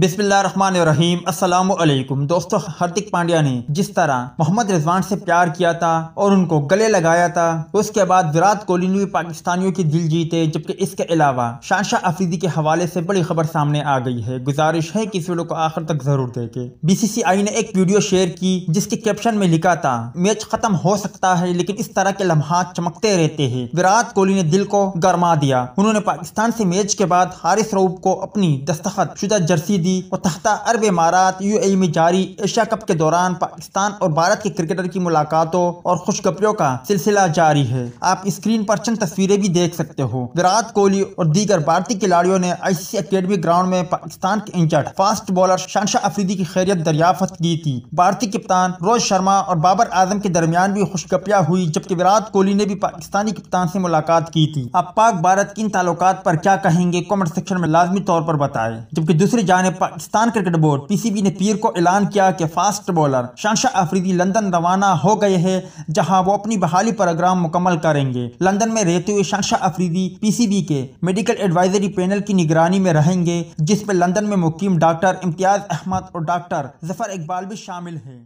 बिस्मिल्लाम असलकुम दोस्तों हार्दिक पांड्या ने जिस तरह मोहम्मद रिजवान से प्यार किया था और उनको गले लगाया था उसके बाद विराट कोहली ने भी पाकिस्तानियों की दिल जीते जबकि इसके अलावा शानशाह अफरीदी के हवाले से बड़ी खबर सामने आ गई है गुजारिश है कि इस वीडियो को आखिर तक जरूर देखे बीसीसीआई ने एक वीडियो शेयर की जिसके कैप्शन में लिखा था मैच खत्म हो सकता है लेकिन इस तरह के लम्हा चमकते रहते हैं विराट कोहली ने दिल को गरमा दिया उन्होंने पाकिस्तान से मैच के बाद हारिस रऊब को अपनी दस्तखत शुदा Jersey the the मुतहदा Arab इमारात U A में जारी एशिया कप के दौरान पाकिस्तान और भारत के क्रिकेटर की मुलाकातों और खुशखबरियों का सिलसिला जारी है आप स्क्रीन पर चंद तस्वीरें भी देख सकते हो विराट कोहली और दीगर भारतीय खिलाड़ियों ने सी अकेडमी ग्राउंड में पाकिस्तान के इंजर्ड फास्ट बॉलर शानशाह अफरीदी की खैरियत दरियाफत की थी भारतीय कप्तान रोहित शर्मा और बाबर आजम के दरमियान भी खुशखबरियाँ हुई जबकि विराट कोहली ने भी पाकिस्तानी कप्तान से मुलाकात की थी अब पाक भारत की इन ताल्लुकात पर क्या कहेंगे कमेंट सेक्शन में लाजमी तौर पर बताएं जबकि दूसरी जानब पाकिस्तान क्रिकेट बोर्ड पीसीबी ने पीर को ऐलान किया कि फास्ट बॉलर शानशाह अफरीदी लंदन रवाना हो गए हैं जहां वो अपनी बहाली प्रोग्राम मुकम्मल करेंगे लंदन में रहते हुए शानशाह अफरीदी पीसीबी के मेडिकल एडवाइजरी पैनल की निगरानी में रहेंगे जिसमें लंदन में मुकीम डॉक्टर इम्तियाज अहमद और डॉक्टर जफर इकबाल भी शामिल हैं